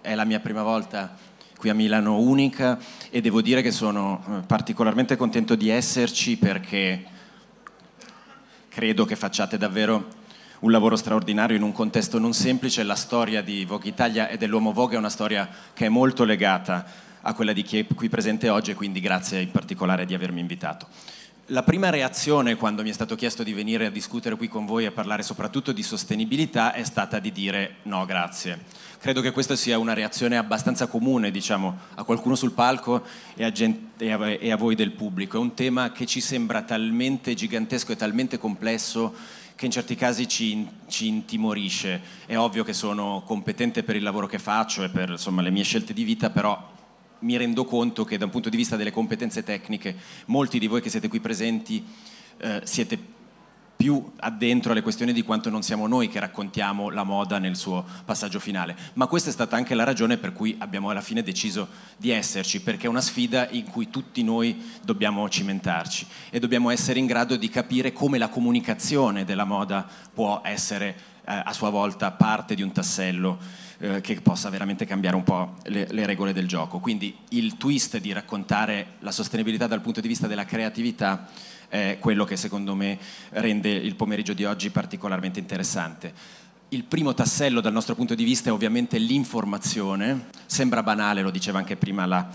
È la mia prima volta qui a Milano Unica e devo dire che sono eh, particolarmente contento di esserci perché credo che facciate davvero un lavoro straordinario in un contesto non semplice. La storia di Vogue Italia e dell'Uomo Vogue è una storia che è molto legata a quella di chi è qui presente oggi e quindi grazie in particolare di avermi invitato. La prima reazione quando mi è stato chiesto di venire a discutere qui con voi e parlare soprattutto di sostenibilità è stata di dire no grazie. Credo che questa sia una reazione abbastanza comune diciamo, a qualcuno sul palco e a, e, a e a voi del pubblico. È un tema che ci sembra talmente gigantesco e talmente complesso che in certi casi ci, ci, intimorisce. È ovvio che sono competente per il lavoro che faccio e per insomma, le mie scelte di vita, però mi rendo conto che da un punto di vista delle competenze tecniche, molti di voi che siete qui presenti eh, siete più addentro alle questioni di quanto non siamo noi che raccontiamo la moda nel suo passaggio finale. Ma questa è stata anche la ragione per cui abbiamo alla fine deciso di esserci, perché è una sfida in cui tutti noi dobbiamo cimentarci e dobbiamo essere in grado di capire come la comunicazione della moda può essere eh, a sua volta parte di un tassello eh, che possa veramente cambiare un po' le, le, regole del gioco. Quindi il twist di raccontare la sostenibilità dal punto di vista della creatività è quello che secondo me rende il pomeriggio di oggi particolarmente interessante. Il primo tassello dal nostro punto di vista è ovviamente l'informazione, sembra banale, lo diceva anche prima la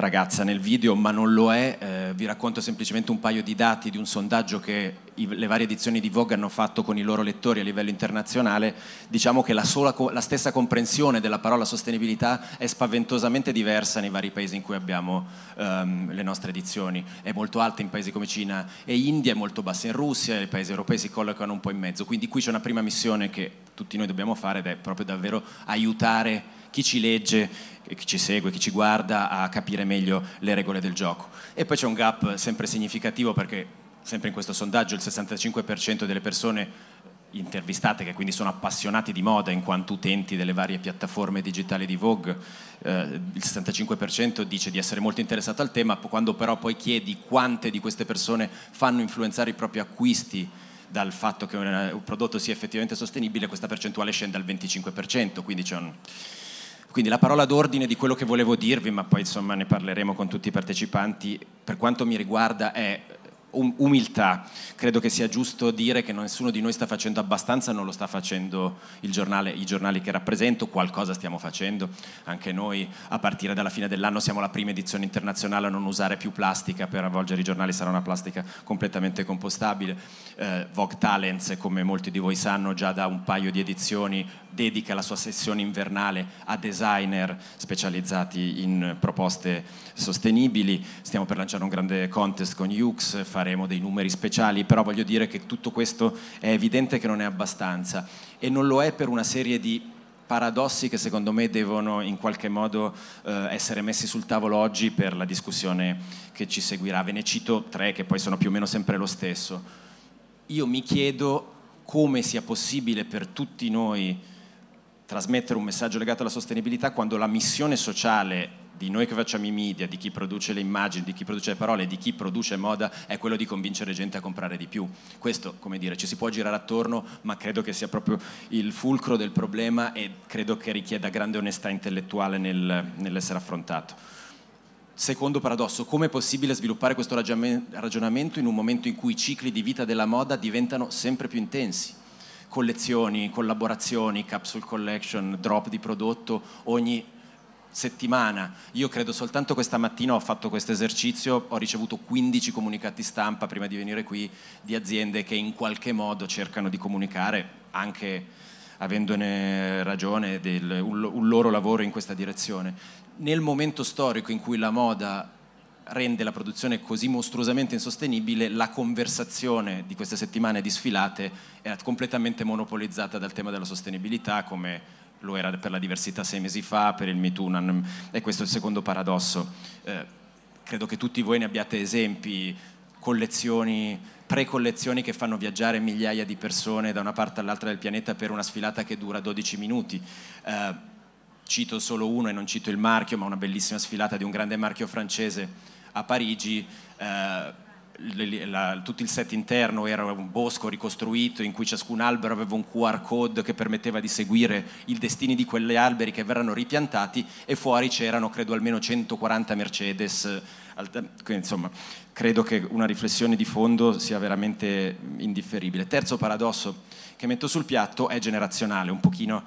ragazza nel video, ma non lo è. Eh, vi racconto semplicemente un paio di dati di un sondaggio che i, le varie edizioni di Vogue hanno fatto con i loro lettori a livello internazionale. Diciamo che la, sola, la stessa comprensione della parola sostenibilità è spaventosamente diversa nei vari paesi in cui abbiamo um, le nostre edizioni. È molto alta in paesi come Cina e India, è molto bassa in Russia, i paesi europei si collocano un po' in mezzo. Quindi qui c'è una prima missione che tutti noi dobbiamo fare ed è proprio davvero aiutare chi ci legge chi ci segue, chi ci guarda a capire meglio le regole del gioco. E poi c'è un gap sempre significativo perché sempre in questo sondaggio il 65% delle persone intervistate che quindi sono appassionati di moda in quanto utenti delle varie piattaforme digitali di Vogue, eh, il 65% dice di essere molto interessato al tema, quando però poi chiedi quante di queste persone fanno influenzare i propri acquisti dal fatto che un, un prodotto sia effettivamente sostenibile, questa percentuale scende al 25%, quindi c'è un quindi la parola d'ordine di quello che volevo dirvi, ma poi insomma ne parleremo con tutti i partecipanti, per quanto mi riguarda è um, umiltà. Credo che sia giusto dire che nessuno di noi sta facendo abbastanza, non lo sta facendo il giornale, i giornali che rappresento, qualcosa stiamo facendo. Anche noi a partire dalla fine dell'anno siamo la prima edizione internazionale a non usare più plastica, per avvolgere i giornali sarà una plastica completamente compostabile. Eh, Vogue Talents, come molti di voi sanno, già da un paio di edizioni dedica la sua sessione invernale a designer specializzati in proposte sostenibili. Stiamo per lanciare un grande contest con Yux, faremo dei numeri speciali, però voglio dire che tutto questo è evidente che non è abbastanza e non lo è per una serie di paradossi che secondo me devono in qualche modo eh, essere messi sul tavolo oggi per la discussione che ci seguirà. Ve ne cito tre che poi sono più o meno sempre lo stesso. Io mi chiedo come sia possibile per tutti noi trasmettere un messaggio legato alla sostenibilità quando la missione sociale di noi che facciamo i media, di chi produce le immagini, di chi produce le parole, di chi produce moda, è quello di convincere gente a comprare di più. Questo, come dire, ci si può girare attorno, ma credo che sia proprio il fulcro del problema e credo che richieda grande onestà intellettuale nel, nell'essere affrontato. Secondo paradosso, come è possibile sviluppare questo ragionamento in un momento in cui i cicli di vita della moda diventano sempre più intensi? Collezioni, collaborazioni, capsule collection, drop di prodotto, ogni settimana, io credo soltanto questa mattina ho fatto questo esercizio, ho ricevuto 15 comunicati stampa prima di venire qui di aziende che in qualche modo cercano di comunicare anche avendone ragione del, un, un loro lavoro in questa direzione. Nel momento storico in cui la moda rende la produzione così mostruosamente insostenibile, la conversazione di queste settimane di sfilate è completamente monopolizzata dal tema della sostenibilità come lo era per la diversità sei mesi fa, per il Mitunan, e questo è il secondo paradosso. Eh, credo che tutti voi ne abbiate esempi, collezioni, pre-collezioni che fanno viaggiare migliaia di persone da una parte all'altra del pianeta per una sfilata che dura 12 minuti. Eh, cito solo uno e non cito il marchio, ma una bellissima sfilata di un grande marchio francese a Parigi. Eh, la, tutto il set interno era un bosco ricostruito in cui ciascun albero aveva un QR code che permetteva di seguire i destini di quegli alberi che verranno ripiantati e fuori c'erano credo almeno 140 Mercedes. Insomma, credo che una riflessione di fondo sia veramente indifferibile. Terzo paradosso che metto sul piatto è generazionale, un pochino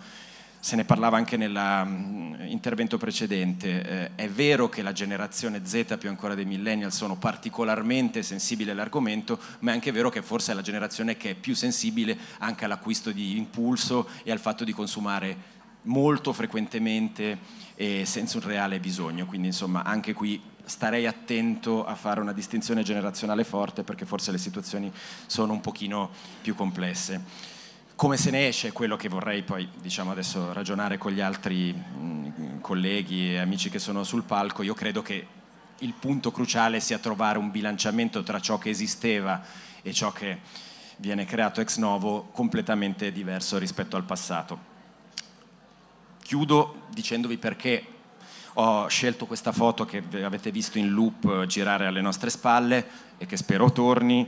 se ne parlava anche nell'intervento mm, precedente, eh, è vero che la generazione Z più ancora dei millennial sono particolarmente sensibili all'argomento, ma è anche vero che forse è la generazione che è più sensibile anche all'acquisto di impulso e al fatto di consumare molto frequentemente e senza un reale bisogno, quindi insomma anche qui starei attento a fare una distinzione generazionale forte perché forse le situazioni sono un pochino più complesse come se ne esce quello che vorrei poi diciamo adesso ragionare con gli altri mh, mm, colleghi e amici che sono sul palco, io credo che il punto cruciale sia trovare un bilanciamento tra ciò che esisteva e ciò che viene creato ex novo completamente diverso rispetto al passato. Chiudo dicendovi perché ho scelto questa foto che avete visto in loop eh, girare alle nostre spalle e che spero torni.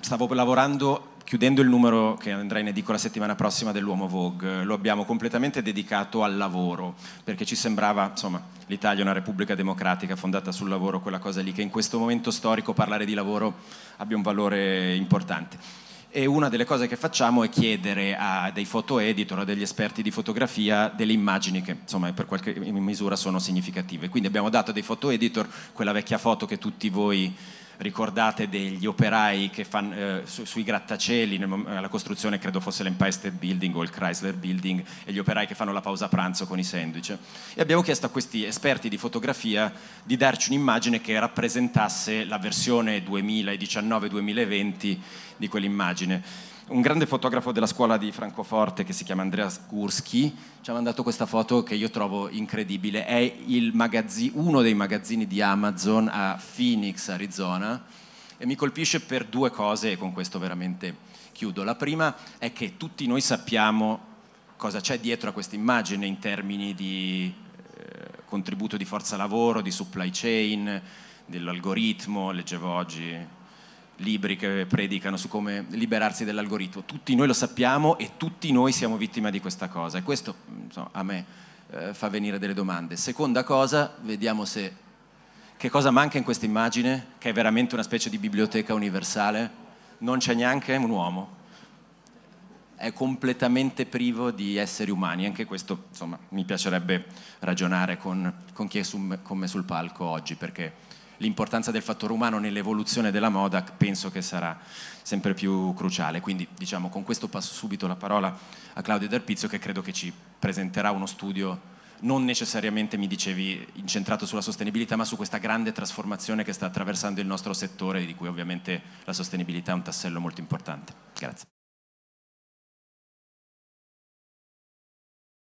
Stavo lavorando chiudendo il numero che andrà in edicola settimana prossima dell'Uomo Vogue, lo abbiamo completamente dedicato al lavoro, perché ci sembrava, insomma, l'Italia è una repubblica democratica fondata sul lavoro, quella cosa lì, che in questo momento storico parlare di lavoro abbia un valore importante. E una delle cose che facciamo è chiedere a dei foto editor, a degli esperti di fotografia, delle immagini che insomma per qualche misura sono significative. Quindi abbiamo dato a dei foto editor quella vecchia foto che tutti voi ricordate degli operai che fanno, eh, su, sui grattacieli, nel, eh, la costruzione credo fosse l'Empire State Building o il Chrysler Building, e gli operai che fanno la pausa pranzo con i sandwich. E abbiamo chiesto a questi esperti di fotografia di darci un'immagine che rappresentasse la versione 2019-2020 di quell'immagine un grande fotografo della scuola di Francoforte che si chiama Andrea Gursky ci ha mandato questa foto che io trovo incredibile. È magazzi- uno dei magazzini di Amazon a Phoenix, Arizona, e mi colpisce per due cose e con questo veramente chiudo. La prima è che tutti noi sappiamo cosa c'è dietro a questa immagine in termini di eh, contributo di forza lavoro, di supply chain, dell'algoritmo, leggevo oggi libri che predicano su come liberarsi dell'algoritmo. Tutti noi lo sappiamo e tutti noi siamo vittime di questa cosa e questo insomma, a me eh, fa venire delle domande. Seconda cosa, vediamo se che cosa manca in questa immagine, che è veramente una specie di biblioteca universale. Non c'è neanche un uomo. È completamente privo di esseri umani, anche questo insomma, mi piacerebbe ragionare con, con chi è su, con me sul palco oggi perché l'importanza del fattore umano nell'evoluzione della moda penso che sarà sempre più cruciale. Quindi diciamo, con questo passo subito la parola a Claudio D'Arpizio che credo che ci presenterà uno studio non necessariamente, mi dicevi, incentrato sulla sostenibilità, ma su questa grande trasformazione che sta attraversando il nostro settore, di cui ovviamente la sostenibilità è un tassello molto importante. Grazie.